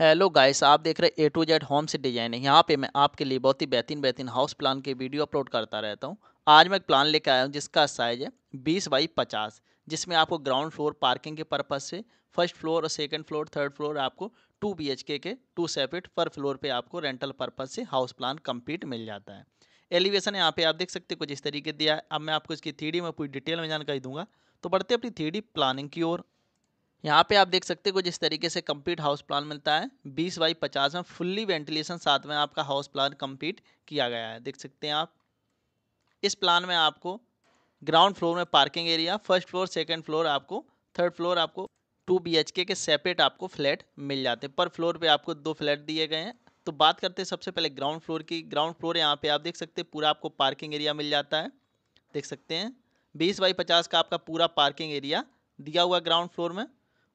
hello guys आप देख रहे ए टू जेड होम से डिजाइन यहाँ पे मैं आपके लिए बहुत ही बेहतरीन बेहतरीन हाउस प्लान के वीडियो अपलोड करता रहता हूँ आज मैं एक प्लान लेकर आया हूँ जिसका साइज है बीस बाई पचास जिसमें आपको ग्राउंड फ्लोर पार्किंग के पर्पज़ से फर्स्ट फ्लोर और सेकंड फ्लोर थर्ड फ्लोर आपको टू बी के टू सेपरेट पर फ्लोर पर आपको रेंटल पर्पज़ से हाउस प्लान कम्प्लीट मिल जाता है एलिवेशन यहाँ पे आप देख सकते कुछ इस तरीके दिया है अब मैं आपको इसकी थ्री में पूरी डिटेल में जानकारी दूंगा तो बढ़ते अपनी थ्री प्लानिंग की ओर यहाँ पे आप देख सकते हो जिस तरीके से कंप्लीट हाउस प्लान मिलता है बीस बाई पचास में फुल्ली वेंटिलेशन साथ में आपका हाउस प्लान कंप्लीट किया गया है देख सकते हैं आप इस प्लान में आपको ग्राउंड फ्लोर में parking area first floor second floor आपको थर्ड फ्लोर आपको टू बी के सेपरेट आपको फ्लैट मिल जाते हैं पर फ्लोर पर आपको दो फ्लैट दिए गए हैं तो बात करते हैं सबसे पहले ग्राउंड फ्लोर की ग्राउंड फ्लोर यहाँ पे आप देख सकते हैं पूरा आपको पार्किंग एरिया मिल जाता है देख सकते हैं बीस बाई पचास का आपका पूरा पार्किंग एरिया दिया हुआ ग्राउंड फ्लोर में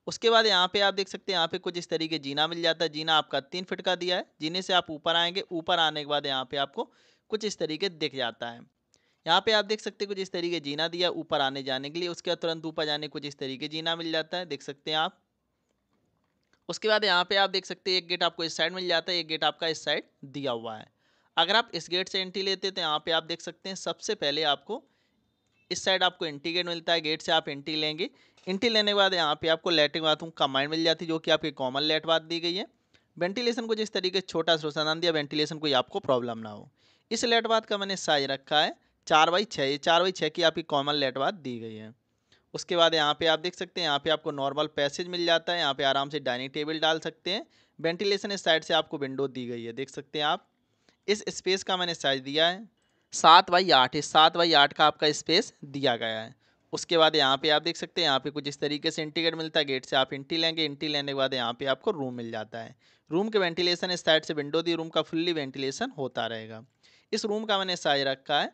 उसके बाद यहाँ पे आप देख सकते हैं यहाँ पे कुछ इस तरीके जीना मिल जाता है जीना आपका तीन फिट का दिया है जीने से आप ऊपर आएंगे ऊपर आने के बाद यहाँ पे आपको कुछ इस तरीके दिख जाता है यहाँ पे आप देख सकते हैं कुछ इस तरीके जीना दिया ऊपर आने जाने के लिए उसके बाद तुरंत ऊपर जाने कुछ इस तरीके जीना मिल जाता है देख सकते हैं आप उसके बाद यहाँ पे आप देख सकते हैं एक गेट आपको इस साइड मिल जाता है एक गेट आपका इस साइड दिया हुआ है अगर आप इस गेट से एंट्री लेते तो यहाँ पे आप देख सकते हैं सबसे पहले आपको इस साइड आपको एंट्री गेट मिलता है गेट से आप एंट्री लेंगे इंटी लेने के बाद यहाँ पे आपको लेटरिन बाथरूम कमांड मिल जाती है जो कि आपकी कॉमन लेट बात दी गई है वेंटिलेशन को जिस तरीके से छोटा शोषणान दिया वेंटिलेशन कोई आपको प्रॉब्लम ना हो इस लेट बात का मैंने साइज रखा है चार बाई छः ये चार बाई छः की आपकी कॉमन लेट बात दी गई है उसके बाद यहाँ पे आप देख सकते हैं यहाँ पे आपको नॉर्मल पैसेज मिल जाता है यहाँ पे आराम से डाइनिंग टेबल डाल सकते हैं वेंटिलेशन इस साइड से आपको विंडो दी गई है देख सकते हैं आप इस स्पेस का मैंने साइज दिया है सात बाई आठ इस सात बाई आठ का आपका स्पेस दिया गया है उसके बाद यहाँ पे आप देख सकते हैं यहाँ पे कुछ इस तरीके से इंटीगेट मिलता है गेट से आप इंटी लेंगे इंटी लेने के बाद यहाँ पे आपको रूम मिल जाता है रूम के वेंटिलेशन इस साइड से विंडो दी रूम का फुल्ली वेंटिलेशन होता रहेगा इस रूम का मैंने साइज रखा है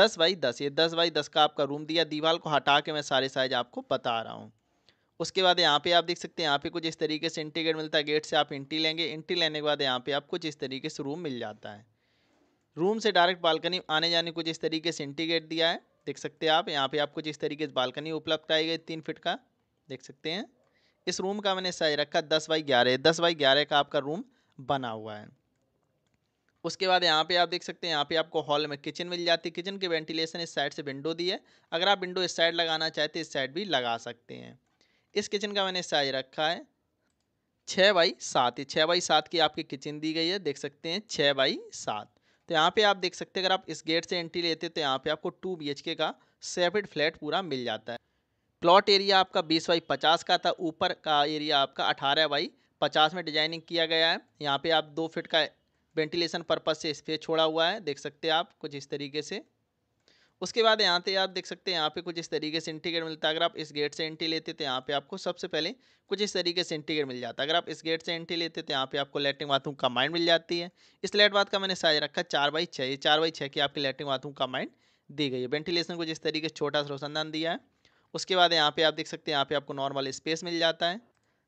दस बाई दस ये दस बाई दस का आपका रूम दिया दीवार को हटा के मैं सारे साइज आपको बता रहा हूँ उसके बाद यहाँ पे आप देख सकते हैं यहाँ पे कुछ इस तरीके से इंटीगेट मिलता है गेट से आप इंटी लेंगे इंटी लेने के बाद यहाँ पे आप कुछ इस तरीके से रूम मिल जाता है रूम से डायरेक्ट बालकनी आने जाने कुछ इस तरीके से इंटीगेट दिया है देख सकते हैं आप यहाँ पे आपको जिस तरीके से बालकनी उपलब्ध कराई गई तीन फिट का देख सकते हैं इस रूम का मैंने साइज रखा दस बाई ग्यारह दस बाई ग्यारह का आपका रूम बना हुआ है उसके बाद यहाँ पे आप देख सकते हैं यहाँ पे आपको हॉल में किचन मिल जाती है किचन के वेंटिलेशन इस साइड से विंडो दी है अगर आप विंडो इस साइड लगाना चाहते इस साइड भी लगा सकते हैं इस किचन का मैंने साइज रखा है छः बाई सात छः बाई सात की आपकी किचन दी गई है देख सकते हैं छः बाई सात तो यहाँ पे आप देख सकते हैं अगर आप इस गेट से एंट्री लेते तो यहाँ पे आपको टू बी का सेपरेट फ्लैट पूरा मिल जाता है प्लॉट एरिया आपका बीस बाई पचास का था ऊपर का एरिया आपका अठारह बाई पचास में डिजाइनिंग किया गया है यहाँ पे आप दो फिट का वेंटिलेशन पर्पज से स्पेस छोड़ा हुआ है देख सकते हैं आप कुछ इस तरीके से उसके बाद यहाँ पे आप देख सकते हैं यहाँ पे कुछ इस तरीके से इंटीग्रेट मिलता है अगर आप इस गेट से एंट्री लेते तो यहाँ पे आपको सबसे पहले कुछ इस तरीके से इंटीग्रेट मिल जाता है अगर आप इस गेट से एंट्री लेते तो यहाँ पे आपको लेटरिन बाथरूम माइंड मिल जाती है इस लेट बाथ का मैंने साइज रखा चार बाई छः ये चार बाई छः की आपकी लेटरिन बाथरूम माइंड दी गई है वेंटिलेशन को जिस तरीके से छोटा सा रोशनदान दिया है उसके बाद यहाँ पे आप देख सकते हैं यहाँ पे आपको नॉर्मल स्पेस मिल जाता है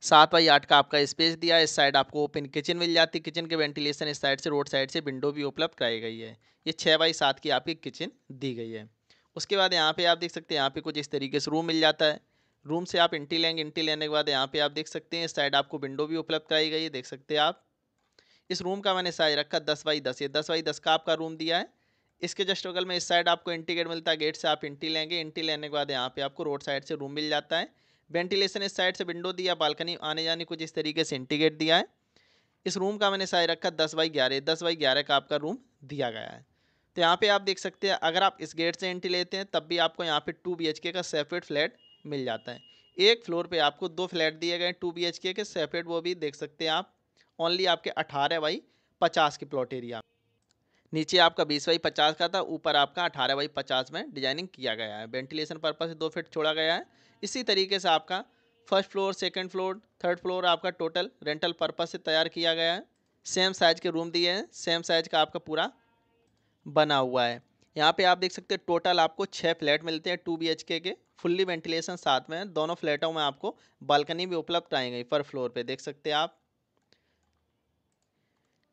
सात बाई आठ का आपका स्पेस दिया इस साइड आपको ओपन किचन मिल जाती है किचन के वेंटिलेशन इस साइड से रोड साइड से विंडो भी उपलब्ध कराई गई है ये छः बाई सात की आपकी किचन दी गई है उसके बाद यहाँ पे आप देख सकते हैं यहाँ पे कुछ इस तरीके से रूम मिल जाता है रूम से आप इंटी लेंगे इंटी लेने के बाद यहाँ पे आप देख सकते हैं इस साइड आपको विंडो भी उपलब्ध कराई गई है देख सकते हैं आप इस रूम का मैंने साइज रखा दस बाई दस ये दस बाई दस का आपका रूम दिया है इसके जस्ट बगल में इस साइड आपको इंटी गेट मिलता है गेट से आप इंटी लेंगे इंटी लेने के बाद यहाँ पर आपको रोड साइड से रूम मिल जाता है वेंटिलेशन इस साइड से विंडो दिया बालकनी आने जाने कुछ इस तरीके से इंटीगेट दिया है इस रूम का मैंने साइज रखा दस बाई ग्यारह दस बाई ग्यारह का आपका रूम दिया गया है तो यहाँ पे आप देख सकते हैं अगर आप इस गेट से एंट्री लेते हैं तब भी आपको यहाँ पे टू बी का सेपरेट फ्लैट मिल जाता है एक फ्लोर पे आपको दो फ्लैट दिए गए टू बी के सेपरेट वो भी देख सकते हैं आप ओनली आपके अठारह बाई पचास के प्लॉट एरिया नीचे आपका बीस बाई पचास का था ऊपर आपका अठारह बाई पचास में डिजाइनिंग किया गया है वेंटिलेशन पर्पज से दो फिट छोड़ा गया है इसी तरीके से आपका first floor second floor third floor आपका टोटल रेंटल पर्पज से तैयार किया गया है सेम साइज के रूम दिए हैं सेम साइज का आपका पूरा बना हुआ है यहाँ पे आप देख सकते हैं टोटल आपको छः फ्लैट मिलते हैं टू बी के फुल्ली वेंटिलेशन साथ में दोनों फ्लैटों में आपको बालकनी भी उपलब्ध गई पर फ्लोर पे देख सकते हैं आप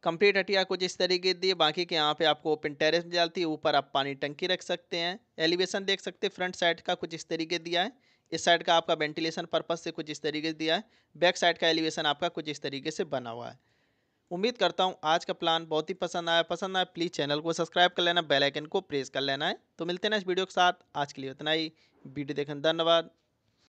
कंप्लीट हटिया कुछ इस तरीके दी बाकी के यहाँ पे आपको ओपन टेरेस में डालती है ऊपर आप पानी टंकी रख सकते हैं एलिवेशन देख सकते हैं फ्रंट साइड का कुछ इस तरीके दिया है इस साइड का आपका वेंटिलेशन पर्पज से कुछ इस तरीके से दिया है बैक साइड का एलिवेशन आपका कुछ इस तरीके से बना हुआ है उम्मीद करता हूँ आज का प्लान बहुत ही पसंद आया पसंद आया प्लीज़ चैनल को सब्सक्राइब कर लेना बेलाइकन को प्रेस कर लेना है तो मिलते हैं इस वीडियो के साथ आज के लिए इतना ही वीडियो देखने धन्यवाद